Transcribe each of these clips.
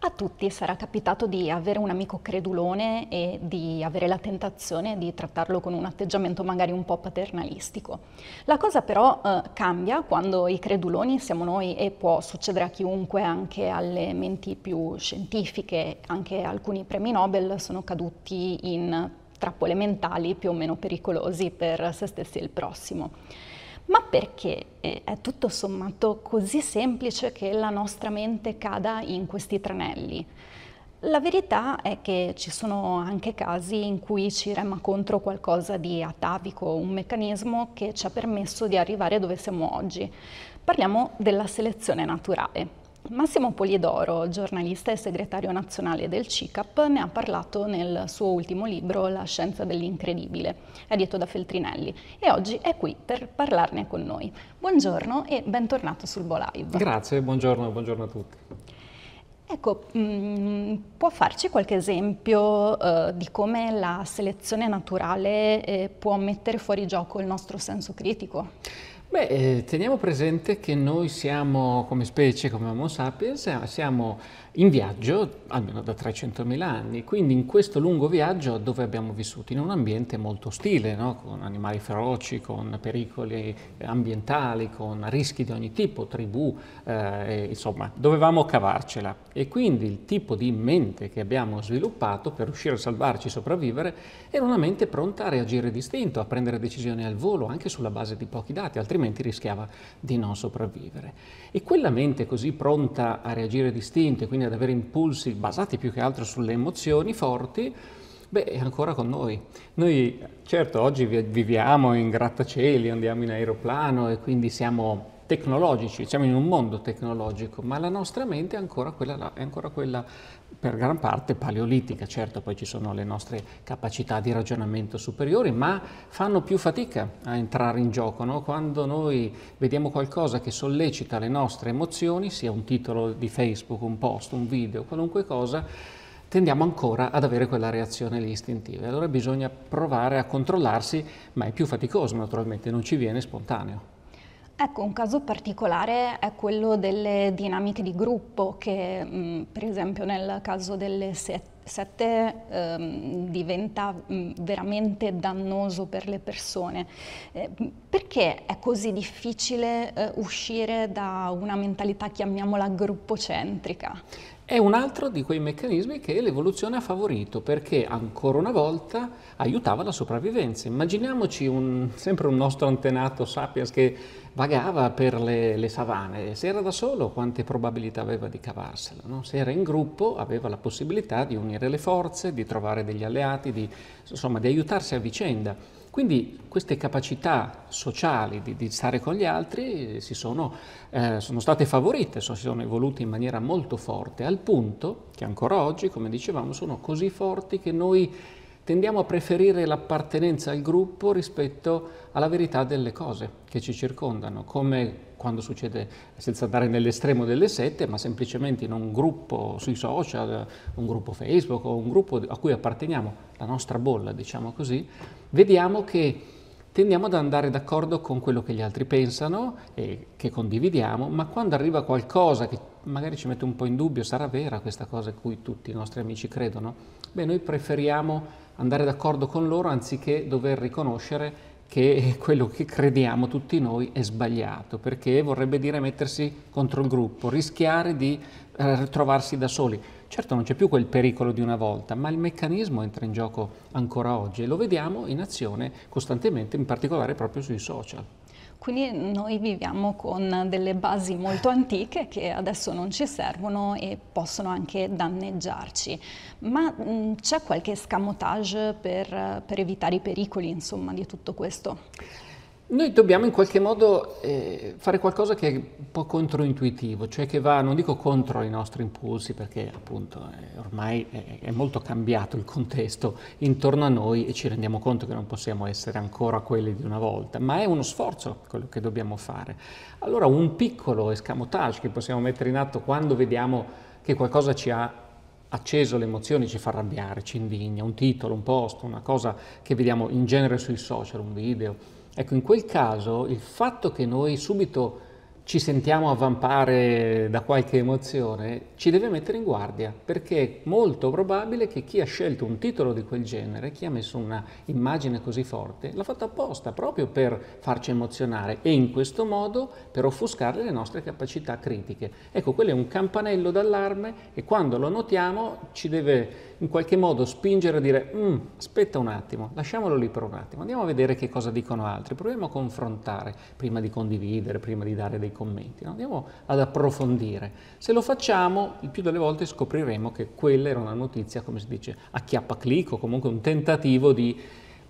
A tutti sarà capitato di avere un amico credulone e di avere la tentazione di trattarlo con un atteggiamento magari un po' paternalistico. La cosa però eh, cambia quando i creduloni siamo noi e può succedere a chiunque, anche alle menti più scientifiche, anche alcuni premi Nobel sono caduti in trappole mentali più o meno pericolosi per se stessi e il prossimo ma perché eh, è tutto sommato così semplice che la nostra mente cada in questi tranelli. La verità è che ci sono anche casi in cui ci remma contro qualcosa di atavico, un meccanismo che ci ha permesso di arrivare dove siamo oggi. Parliamo della selezione naturale. Massimo Poliedoro, giornalista e segretario nazionale del CICAP, ne ha parlato nel suo ultimo libro La scienza dell'incredibile, edito da Feltrinelli, e oggi è qui per parlarne con noi. Buongiorno e bentornato sul Bolive. Grazie, buongiorno, buongiorno a tutti. Ecco, mh, mm, può farci qualche esempio uh, di come la selezione naturale eh, può mettere fuori gioco il nostro senso critico? Beh, eh, teniamo presente che noi siamo come specie, come Homo sapiens, siamo in viaggio almeno da 300.000 anni, quindi in questo lungo viaggio dove abbiamo vissuto? In un ambiente molto ostile, no? con animali feroci, con pericoli eh, ambientali, con rischi di ogni tipo, tribù, eh, insomma, dovevamo cavarcela e quindi il tipo di mente che abbiamo sviluppato per riuscire a salvarci e sopravvivere era una mente pronta a reagire distinto, a prendere decisioni al volo, anche sulla base di pochi dati, altrimenti rischiava di non sopravvivere. E quella mente così pronta a reagire distinto e quindi ad avere impulsi basati più che altro sulle emozioni forti, beh, è ancora con noi. Noi certo oggi viviamo in grattacieli, andiamo in aeroplano e quindi siamo tecnologici, siamo in un mondo tecnologico, ma la nostra mente è ancora quella, là, è ancora quella per gran parte paleolitica, certo poi ci sono le nostre capacità di ragionamento superiori, ma fanno più fatica a entrare in gioco. No? Quando noi vediamo qualcosa che sollecita le nostre emozioni, sia un titolo di Facebook, un post, un video, qualunque cosa, tendiamo ancora ad avere quella reazione lì istintiva. Allora bisogna provare a controllarsi, ma è più faticoso naturalmente, non ci viene spontaneo. Ecco, un caso particolare è quello delle dinamiche di gruppo che mh, mm, per esempio nel caso delle sette Sette ehm, diventa mh, mm, veramente dannoso per le persone. Eh, perché è così difficile eh, uscire da una mentalità, chiamiamola, gruppocentrica? È un altro di quei meccanismi che l'evoluzione ha favorito perché ancora una volta aiutava la sopravvivenza. Immaginiamoci un, sempre un nostro antenato sapiens che vagava per le, le, savane. Se era da solo, quante probabilità aveva di cavarsela? No? Se era in gruppo, aveva la possibilità di unire le forze, di trovare degli alleati, di, insomma, di aiutarsi a vicenda. Quindi queste capacità sociali di, di stare con gli altri eh, sono, eh, sono, state favorite, si sono evolute in maniera molto forte, al punto che ancora oggi, come dicevamo, sono così forti che noi tendiamo a preferire l'appartenenza al gruppo rispetto alla verità delle cose che ci circondano, come quando succede, senza andare nell'estremo delle sette, ma semplicemente in un gruppo sui social, un gruppo Facebook o un gruppo a cui apparteniamo la nostra bolla, diciamo così, vediamo che tendiamo ad andare d'accordo con quello che gli altri pensano e che condividiamo, ma quando arriva qualcosa che magari ci mette un po' in dubbio, sarà vera questa cosa a cui tutti i nostri amici credono? Beh, noi preferiamo andare d'accordo con loro anziché dover riconoscere che quello che crediamo tutti noi è sbagliato, perché vorrebbe dire mettersi contro il gruppo, rischiare di eh, trovarsi da soli. Certo non c'è più quel pericolo di una volta, ma il meccanismo entra in gioco ancora oggi e lo vediamo in azione costantemente, in particolare proprio sui social. Quindi noi viviamo con delle basi molto antiche che adesso non ci servono e possono anche danneggiarci. Ma mm, c'è qualche scamotage per, per evitare i pericoli insomma, di tutto questo? Noi dobbiamo in qualche modo eh, fare qualcosa che è un po' controintuitivo, cioè che va, non dico contro i nostri impulsi, perché appunto eh, ormai è, è, molto cambiato il contesto intorno a noi e ci rendiamo conto che non possiamo essere ancora quelli di una volta, ma è uno sforzo quello che dobbiamo fare. Allora un piccolo escamotage che possiamo mettere in atto quando vediamo che qualcosa ci ha acceso le emozioni, ci fa arrabbiare, ci indigna, un titolo, un post, una cosa che vediamo in genere sui social, un video Ecco, in quel caso il fatto che noi subito ci sentiamo avvampare da qualche emozione ci deve mettere in guardia, perché è molto probabile che chi ha scelto un titolo di quel genere, chi ha messo una immagine così forte, l'ha fatto apposta proprio per farci emozionare e in questo modo per offuscare le nostre capacità critiche. Ecco, quello è un campanello d'allarme e quando lo notiamo ci deve in qualche modo spingere a dire mm, aspetta un attimo, lasciamolo lì per un attimo, andiamo a vedere che cosa dicono altri, proviamo a confrontare prima di condividere, prima di dare dei commenti, no? andiamo ad approfondire. Se lo facciamo, il più delle volte scopriremo che quella era una notizia, come si dice, a chiappa clic o comunque un tentativo di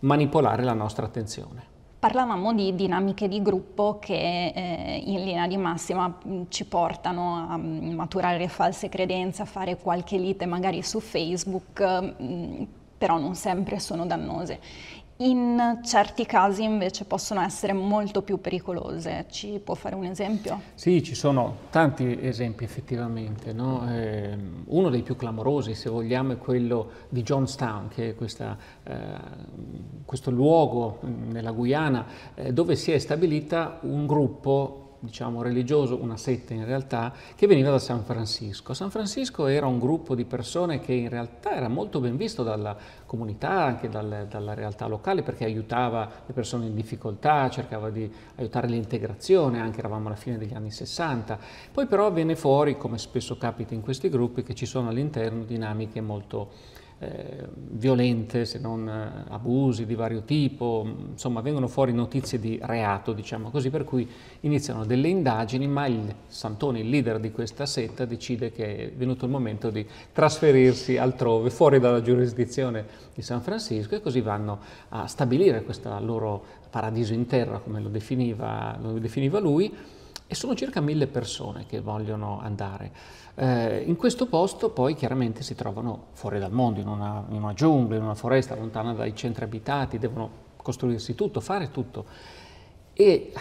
manipolare la nostra attenzione parlavamo di dinamiche di gruppo che eh, in linea di massima mm, ci portano a mm, maturare false credenze, a fare qualche lite magari su Facebook, mh, mm, però non sempre sono dannose. In certi casi invece possono essere molto più pericolose. Ci può fare un esempio? Sì, ci sono tanti esempi effettivamente. No? Eh, uno dei più clamorosi, se vogliamo, è quello di Johnstown, che è questa eh, questo luogo mm, nella Guyana eh, dove si è stabilita un gruppo diciamo religioso, una setta in realtà, che veniva da San Francisco. San Francisco era un gruppo di persone che in realtà era molto ben visto dalla comunità, anche dal, dalla realtà locale, perché aiutava le persone in difficoltà, cercava di aiutare l'integrazione, anche eravamo alla fine degli anni 60. Poi però viene fuori, come spesso capita in questi gruppi, che ci sono all'interno dinamiche molto eh, violente, se non eh, abusi di vario tipo, insomma vengono fuori notizie di reato, diciamo così, per cui iniziano delle indagini, ma il Santoni, il leader di questa setta, decide che è venuto il momento di trasferirsi altrove, fuori dalla giurisdizione di San Francisco e così vanno a stabilire questo loro paradiso in terra, come lo definiva, lo definiva lui, e sono circa mille persone che vogliono andare. Eh, in questo posto poi chiaramente si trovano fuori dal mondo, in una, in una giungla, in una foresta lontana dai centri abitati, devono costruirsi tutto, fare tutto. E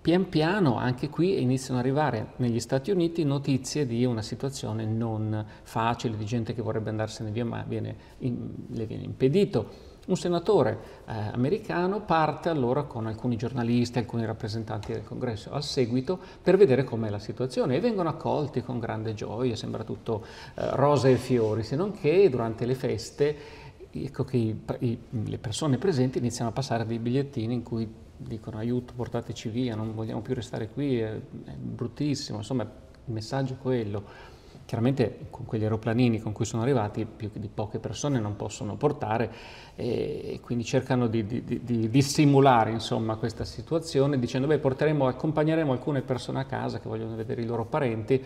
pian piano anche qui iniziano ad arrivare negli Stati Uniti notizie di una situazione non facile, di gente che vorrebbe andarsene via ma viene, in, le viene impedito un senatore eh, americano parte allora con alcuni giornalisti, alcuni rappresentanti del congresso al seguito per vedere com'è la situazione e vengono accolti con grande gioia, sembra tutto eh, rose e fiori, se non che durante le feste ecco che i, i, le persone presenti iniziano a passare dei bigliettini in cui dicono aiuto, portateci via, non vogliamo più restare qui, è, eh, è bruttissimo, insomma il messaggio è quello Chiaramente con quegli aeroplanini con cui sono arrivati più di poche persone non possono portare e quindi cercano di, di, di dissimulare insomma, questa situazione dicendo beh porteremo, accompagneremo alcune persone a casa che vogliono vedere i loro parenti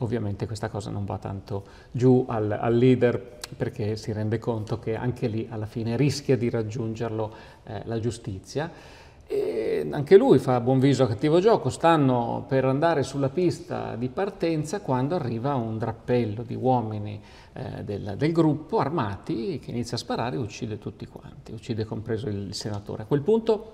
Ovviamente questa cosa non va tanto giù al, al, leader perché si rende conto che anche lì alla fine rischia di raggiungerlo eh, la giustizia. E anche lui fa buon viso a cattivo gioco, stanno per andare sulla pista di partenza quando arriva un drappello di uomini eh, del, del, gruppo armati che inizia a sparare e uccide tutti quanti, uccide compreso il, senatore. A quel punto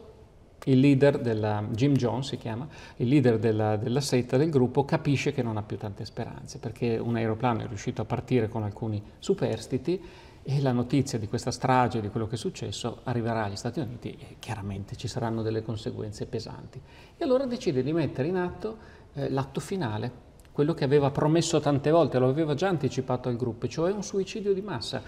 il leader della, Jim Jones si chiama, il leader della, della, setta del gruppo capisce che non ha più tante speranze perché un aeroplano è riuscito a partire con alcuni superstiti e la notizia di questa strage, di quello che è successo, arriverà agli Stati Uniti e chiaramente ci saranno delle conseguenze pesanti. E allora decide di mettere in atto eh, l'atto finale, quello che aveva promesso tante volte, lo aveva già anticipato al gruppo, cioè un suicidio di massa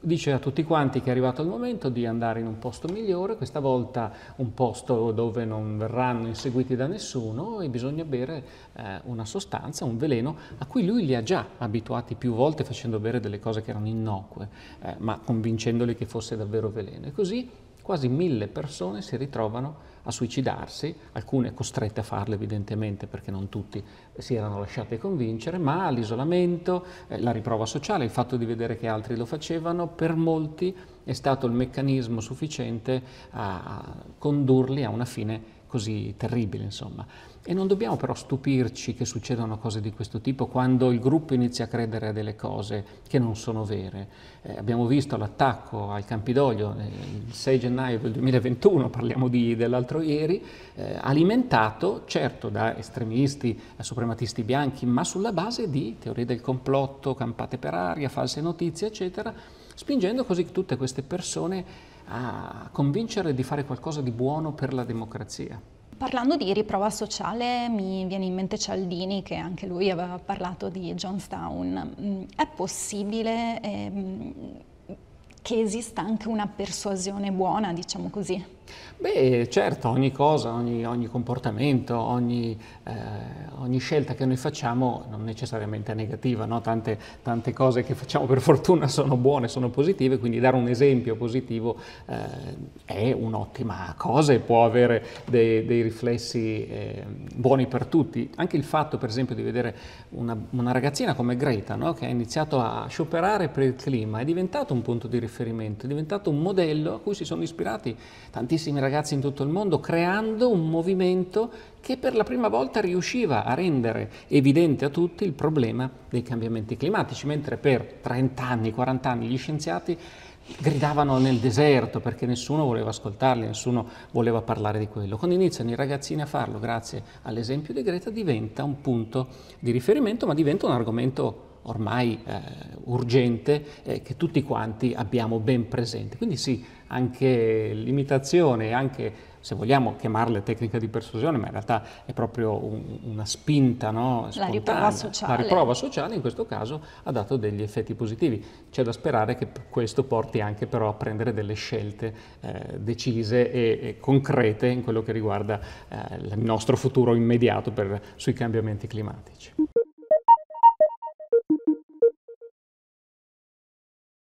dice a tutti quanti che è arrivato il momento di andare in un posto migliore, questa volta un posto dove non verranno inseguiti da nessuno e bisogna bere eh, una sostanza, un veleno a cui lui li ha già abituati più volte facendo bere delle cose che erano innocue, eh, ma convincendoli che fosse davvero veleno. E così quasi mille persone si ritrovano a suicidarsi, alcune costrette a farlo evidentemente perché non tutti si erano lasciati convincere, ma l'isolamento, eh, la riprova sociale, il fatto di vedere che altri lo facevano, per molti è stato il meccanismo sufficiente a condurli a una fine così terribile, insomma. E non dobbiamo però stupirci che succedano cose di questo tipo quando il gruppo inizia a credere a delle cose che non sono vere. Eh, abbiamo visto l'attacco al Campidoglio eh, il 6 gennaio del 2021, parliamo di, dell'altro l'altro ieri, eh, alimentato certo da estremisti eh, suprematisti bianchi, ma sulla base di teorie del complotto, campate per aria, false notizie, eccetera, spingendo così tutte queste persone a convincere di fare qualcosa di buono per la democrazia. Parlando di riprova sociale mi viene in mente Cialdini che anche lui aveva parlato di Johnstown. Mm, è possibile... Ehm che esista anche una persuasione buona, diciamo così? Beh, certo, ogni cosa, ogni, ogni comportamento, ogni, eh, ogni, scelta che noi facciamo non necessariamente è negativa, no? tante, tante, cose che facciamo per fortuna sono buone, sono positive, quindi dare un esempio positivo eh, è un'ottima cosa e può avere dei, dei riflessi eh, buoni per tutti. Anche il fatto, per esempio, di vedere una, una ragazzina come Greta, no? che ha iniziato a scioperare per il clima, è diventato un punto di riflessione riferimento, è diventato un modello a cui si sono ispirati tantissimi ragazzi in tutto il mondo, creando un movimento che per la prima volta riusciva a rendere evidente a tutti il problema dei cambiamenti climatici, mentre per 30 anni, 40 anni gli scienziati gridavano nel deserto perché nessuno voleva ascoltarli, nessuno voleva parlare di quello. Quando iniziano i ragazzini a farlo, grazie all'esempio di Greta, diventa un punto di riferimento, ma diventa un argomento ormai eh, urgente eh, che tutti quanti abbiamo ben presente. Quindi sì, anche l'imitazione, anche se vogliamo chiamarle tecnica di persuasione, ma in realtà è proprio un, una spinta no, La riprova sociale. La riprova sociale in questo caso ha dato degli effetti positivi. C'è da sperare che questo porti anche però a prendere delle scelte eh, decise e, e, concrete in quello che riguarda eh, il nostro futuro immediato per, sui cambiamenti climatici.